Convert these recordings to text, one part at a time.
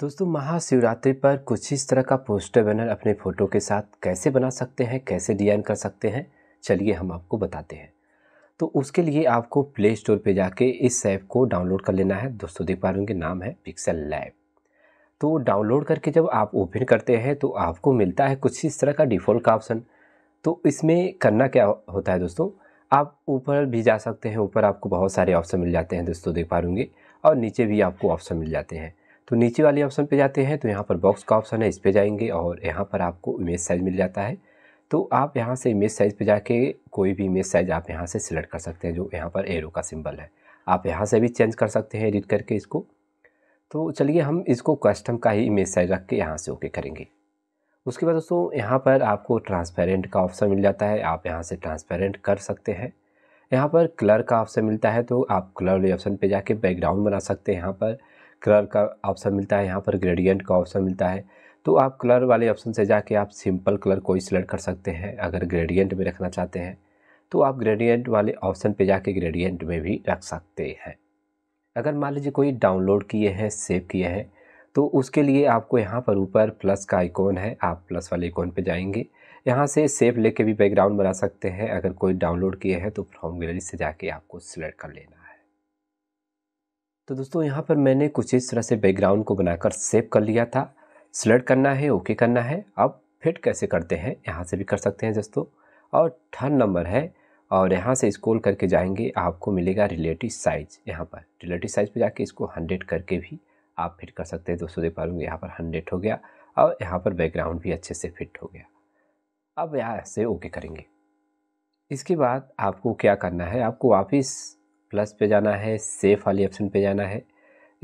दोस्तों महाशिवरात्रि पर कुछ इस तरह का पोस्टर बैनर अपने फ़ोटो के साथ कैसे बना सकते हैं कैसे डिज़ाइन कर सकते हैं चलिए हम आपको बताते हैं तो उसके लिए आपको प्ले स्टोर पर जाके इस ऐप को डाउनलोड कर लेना है दोस्तों देख पा रहे होंगे नाम है पिक्सल लैब तो डाउनलोड करके जब आप ओपन करते हैं तो आपको मिलता है कुछ इस तरह का डिफ़ॉल्ट का ऑप्शन तो इसमें करना क्या होता है दोस्तों आप ऊपर भी जा सकते हैं ऊपर आपको बहुत सारे ऑप्शन मिल जाते हैं दोस्तों देख पा और नीचे भी आपको ऑप्शन मिल जाते हैं तो नीचे वाले ऑप्शन पे जाते हैं तो यहाँ पर बॉक्स का ऑप्शन है इस पर जाएंगे और यहाँ पर आपको इमेज साइज़ मिल जाता है तो आप यहाँ से इमेज साइज़ पे जाके कोई भी इमेज साइज़ आप यहाँ से सिलेक्ट कर सकते हैं जो यहाँ पर एरो का सिंबल है आप यहाँ से भी चेंज कर सकते हैं एडिट करके इसको तो चलिए हम इसको कस्टम का ही इमेज साइज रख के यहाँ से ओके करेंगे उसके बाद दोस्तों यहाँ पर आपको ट्रांसपेरेंट का ऑप्शन मिल जाता है आप यहाँ से ट्रांसपेरेंट कर सकते हैं यहाँ पर कलर का ऑप्शन मिलता है तो आप कलर वाले ऑप्शन पे जाके बैकग्राउंड बना सकते हैं यहाँ पर कलर का ऑप्शन मिलता है यहाँ पर ग्रेडियंट का ऑप्शन मिलता है तो आप कलर वाले ऑप्शन से जाके आप सिंपल कलर कोई सिलेक्ट कर सकते हैं अगर ग्रेडियंट में रखना चाहते हैं तो आप ग्रेडियंट वाले ऑप्शन पे जाके ग्रेडियंट में भी रख सकते हैं अगर मान लीजिए कोई डाउनलोड किए हैं सेव किए हैं तो उसके लिए आपको यहाँ पर ऊपर प्लस का आइकॉन है आप प्लस वाले आइकॉन पे जाएंगे यहाँ से सेव लेके भी बैकग्राउंड बना सकते हैं अगर कोई डाउनलोड किए हैं तो फ्रॉम गैलरी से जाके आपको सिलेक्ट कर लेना तो दोस्तों यहाँ पर मैंने कुछ इस तरह से बैकग्राउंड को बनाकर सेव कर लिया था सिलेक्ट करना है ओके करना है अब फिट कैसे करते हैं यहाँ से भी कर सकते हैं दोस्तों और थर्ड नंबर है और यहाँ से स्कोल करके जाएंगे आपको मिलेगा रिलेटिव साइज यहाँ पर रिलेटिव साइज पे जाके इसको हंड्रेड करके भी आप फिट कर सकते हैं दोस्तों देख पा लूँगी यहाँ पर हंड्रेड हो गया और यहाँ पर बैकग्राउंड भी अच्छे से फिट हो गया अब यहाँ से ओके करेंगे इसके बाद आपको क्या करना है आपको वापस प्लस पे जाना है सेफ वाली ऑप्शन पे जाना है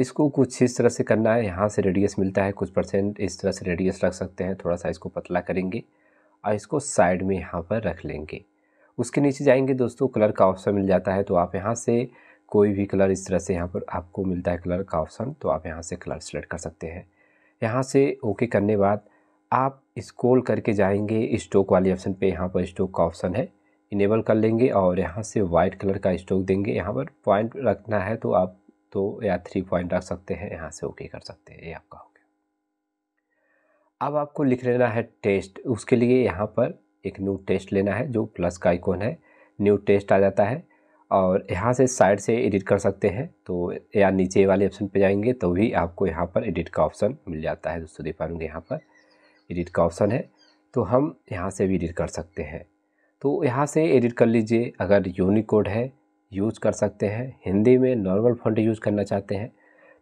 इसको कुछ इस तरह से करना है यहाँ से रेडियस मिलता है कुछ परसेंट इस तरह से रेडियस रख सकते हैं थोड़ा सा इसको पतला करेंगे और इसको साइड में यहाँ पर रख लेंगे उसके नीचे जाएंगे दोस्तों कलर का ऑप्शन मिल जाता है तो आप यहाँ से कोई भी कलर इस तरह से यहाँ पर आपको मिलता है कलर का ऑप्शन तो आप यहाँ से कलर सेलेक्ट कर सकते हैं यहाँ से ओके करने बाद आप स्क्रॉल करके जाएंगे स्टोक वाले ऑप्शन पे यहाँ पर स्टोक का ऑप्शन है इनेबल कर लेंगे और यहाँ से वाइट कलर का स्ट्रोक देंगे यहाँ पर पॉइंट रखना है तो आप दो या थ्री पॉइंट रख सकते हैं यहाँ से ओके कर सकते हैं ये आपका हो गया अब आपको लिख लेना है टेस्ट उसके लिए यहाँ पर एक न्यू टेस्ट लेना है जो प्लस का आइकॉन है न्यू टेस्ट आ जाता है और यहाँ से साइड से एडिट कर सकते हैं तो या नीचे वाले ऑप्शन पे जाएंगे तो भी आपको यहाँ पर एडिट का ऑप्शन मिल जाता है दोस्तों देख पाएंगे यहाँ पर एडिट का ऑप्शन है तो हम यहाँ से भी एडिट कर सकते हैं तो यहाँ से एडिट कर लीजिए अगर यूनिकोड है यूज़ कर सकते हैं हिंदी में नॉर्मल फंड यूज़ करना चाहते हैं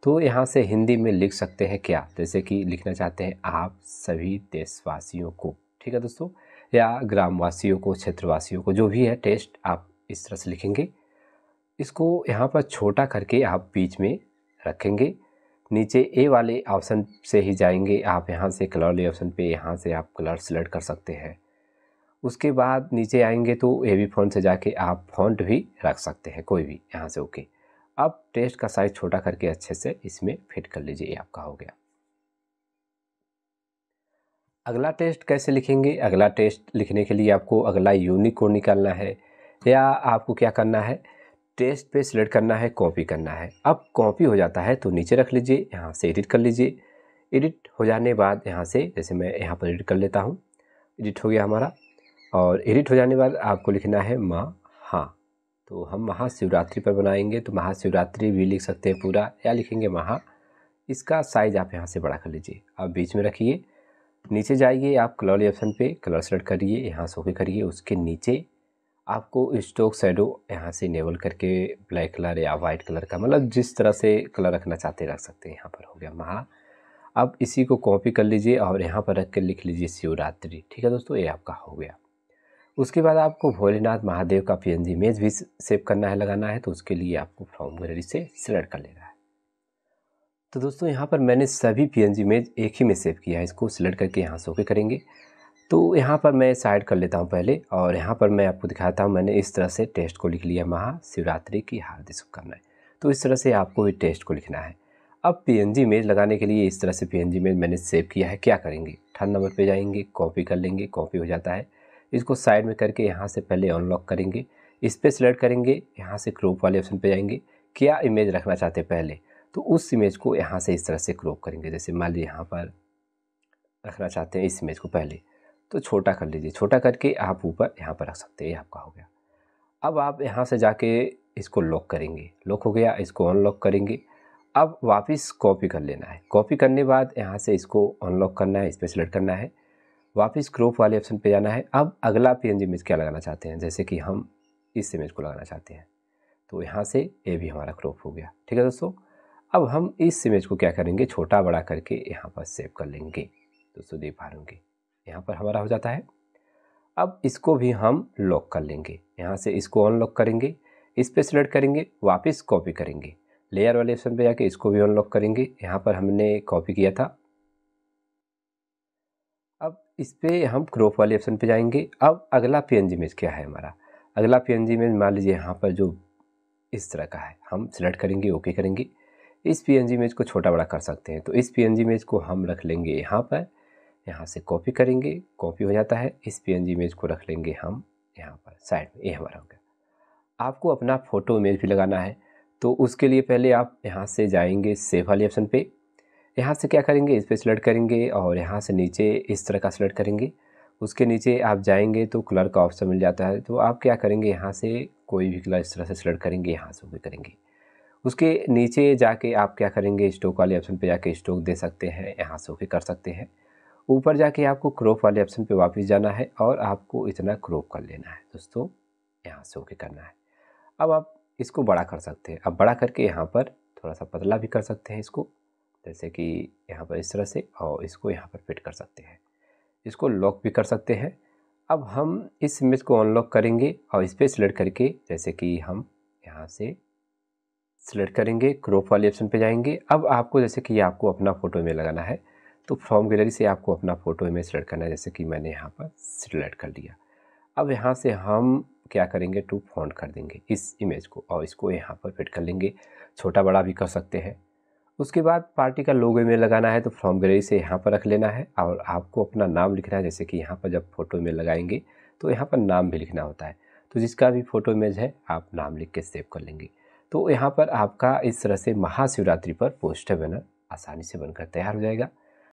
तो यहाँ से हिंदी में लिख सकते हैं क्या जैसे कि लिखना चाहते हैं आप सभी देशवासियों को ठीक है दोस्तों या ग्रामवासियों को क्षेत्रवासियों को जो भी है टेस्ट आप इस तरह से लिखेंगे इसको यहाँ पर छोटा करके आप बीच में रखेंगे नीचे ए वाले ऑप्शन से ही जाएंगे आप यहाँ से कलर वाले ऑप्शन पे यहाँ से आप कलर सेलेक्ट कर सकते हैं उसके बाद नीचे आएंगे तो ए बी फॉन्ट से जाके आप फॉन्ट भी रख सकते हैं कोई भी यहाँ से ओके अब टेस्ट का साइज़ छोटा करके अच्छे से इसमें फिट कर लीजिए ये आपका हो गया अगला टेस्ट कैसे लिखेंगे अगला टेस्ट लिखने के लिए आपको अगला यूनिक कोड निकालना है या आपको क्या करना है टेस्ट पे सिलेक्ट करना है कॉपी करना है अब कॉपी हो जाता है तो नीचे रख लीजिए यहाँ से एडिट कर लीजिए एडिट हो जाने बाद यहाँ से जैसे मैं यहाँ पर एडिट कर लेता हूँ एडिट हो गया हमारा और एडिट हो जाने बाद आपको लिखना है माँ हाँ तो हम महाशिवरात्रि पर बनाएंगे तो महाशिवरात्रि भी लिख सकते हैं पूरा या लिखेंगे महा इसका साइज आप यहाँ से बड़ा कर लीजिए आप बीच में रखिए नीचे जाइए आप कलर ऑप्शन पे कलर सेलेक्ट करिए यहाँ से ओके करिए उसके नीचे आपको स्टोक शेडो यहाँ से इनेबल करके ब्लैक कलर या वाइट कलर का मतलब जिस तरह से कलर रखना चाहते रख सकते हैं यहाँ पर हो गया महा अब इसी को कॉपी कर लीजिए और यहाँ पर रख कर लिख लीजिए शिवरात्रि ठीक है दोस्तों ये आपका हो गया उसके बाद आपको भोलेनाथ महादेव का पी इमेज भी सेव करना है लगाना है तो उसके लिए आपको फॉर्म गैलरी से सिलेक्ट कर लेना है तो दोस्तों यहाँ पर मैंने सभी पी इमेज एक ही में सेव किया है इसको सिलेक्ट करके यहाँ से ओके करेंगे तो यहाँ पर मैं साइड कर लेता हूँ पहले और यहाँ पर मैं आपको दिखाता हूँ मैंने इस तरह से टेस्ट को लिख लिया महाशिवरात्रि की हार्दिक शुभकामनाएं तो इस तरह से आपको भी टेस्ट को लिखना है अब पी एन जी इमेज लगाने के लिए इस तरह से पी एन जी इमेज मैंने सेव किया है क्या करेंगे अठारह नंबर पे जाएंगे कॉपी कर लेंगे कॉपी हो जाता है इसको साइड में करके यहाँ से पहले अनलॉक करेंगे इस पर सिलेक्ट करेंगे यहाँ से क्रोप वाले ऑप्शन पे जाएंगे क्या इमेज रखना चाहते हैं पहले तो उस इमेज को यहाँ से इस तरह से क्रोप करेंगे जैसे मान लीजिए यहाँ पर रखना चाहते हैं इस इमेज को पहले तो छोटा कर लीजिए छोटा करके आप ऊपर यहाँ पर रख सकते हैं ये आपका हो गया अब आप यहाँ से जाके इसको लॉक करेंगे लॉक हो गया इसको अनलॉक करेंगे अब वापस कॉपी कर लेना है कॉपी करने बाद यहाँ से इसको अनलॉक करना है इस पर सेलेक्ट करना है वापस क्रोप वाले ऑप्शन पे जाना है अब अगला पी इमेज क्या लगाना चाहते हैं जैसे कि हम इस इमेज को लगाना चाहते हैं तो यहाँ से ये भी हमारा क्रॉप हो गया ठीक है दोस्तों अब हम इस इमेज को क्या करेंगे छोटा बड़ा करके यहाँ पर सेव कर लेंगे दोस्तों देख पा रहे यहाँ पर हमारा हो जाता है अब इसको भी हम लॉक कर लेंगे यहाँ से इसको अनलॉक करेंगे इस पर सिलेक्ट करेंगे वापस कॉपी करेंगे लेयर वाले ऑप्शन पे जाके इसको भी अनलॉक करेंगे यहाँ पर हमने कॉपी किया था इस पर हम क्रॉप वाले ऑप्शन पे जाएंगे अब अगला पी एन जी इमेज क्या है हमारा अगला पी एन जी इमेज मान लीजिए यहाँ पर जो इस तरह का है हम सिलेक्ट करेंगे ओके करेंगे इस पी एन जी इमेज को छोटा बड़ा कर सकते हैं तो इस पी एन जी इमेज को हम रख लेंगे यहाँ पर यहाँ से कॉपी करेंगे कॉपी हो जाता है इस पी एन जी इमेज को रख लेंगे हम यहाँ पर साइड में ये हमारा हो गया आपको अपना फ़ोटो इमेज भी लगाना है तो उसके लिए पहले आप यहाँ से जाएंगे सेव वाले ऑप्शन पर यहाँ से क्या करेंगे इस पर सिलेक्ट करेंगे और यहाँ से नीचे इस तरह का सिलेक्ट करेंगे उसके नीचे आप जाएंगे तो कलर का ऑप्शन मिल जाता है तो आप क्या करेंगे यहाँ से कोई भी कलर इस तरह से सिलेक्ट करेंगे यहाँ से भी करेंगे उसके नीचे जाके आप क्या करेंगे स्टोक वाले ऑप्शन पे जाके स्टोक दे सकते हैं यहाँ से ओके कर सकते हैं ऊपर जाके आपको क्रॉप वाले ऑप्शन पे वापस जाना है और आपको इतना क्रॉप कर लेना है दोस्तों यहाँ से ओके करना है अब आप इसको बड़ा कर सकते हैं अब बड़ा करके यहाँ पर थोड़ा सा पतला भी कर सकते हैं इसको जैसे कि यहाँ पर इस तरह से और इसको यहाँ पर फिट कर सकते हैं इसको लॉक भी कर सकते हैं अब हम इस इमेज को अनलॉक करेंगे और इस पर सिलेक्ट करके जैसे कि हम यहाँ से सिलेक्ट करेंगे क्रोप वाले ऑप्शन पे जाएंगे अब आपको जैसे कि आपको अपना फ़ोटो इमेज लगाना है तो फॉर्म गैलरी से आपको अपना फ़ोटो इमेज सेलेक्ट करना है जैसे कि मैंने यहाँ पर सिलेक्ट कर लिया अब यहाँ से हम क्या करेंगे टू फॉन्ट कर देंगे इस इमेज को और इसको यहाँ पर फिट कर लेंगे छोटा बड़ा भी कर सकते हैं उसके बाद पार्टी का लोगो में लगाना है तो फॉर्म गैलरी से यहाँ पर रख लेना है और आपको अपना नाम लिखना है जैसे कि यहाँ पर जब फ़ोटो में लगाएंगे तो यहाँ पर नाम भी लिखना होता है तो जिसका भी फ़ोटो इमेज है आप नाम लिख के सेव कर लेंगे तो यहाँ पर आपका इस तरह से महाशिवरात्रि पर पोस्टर बैनर आसानी से बनकर तैयार हो जाएगा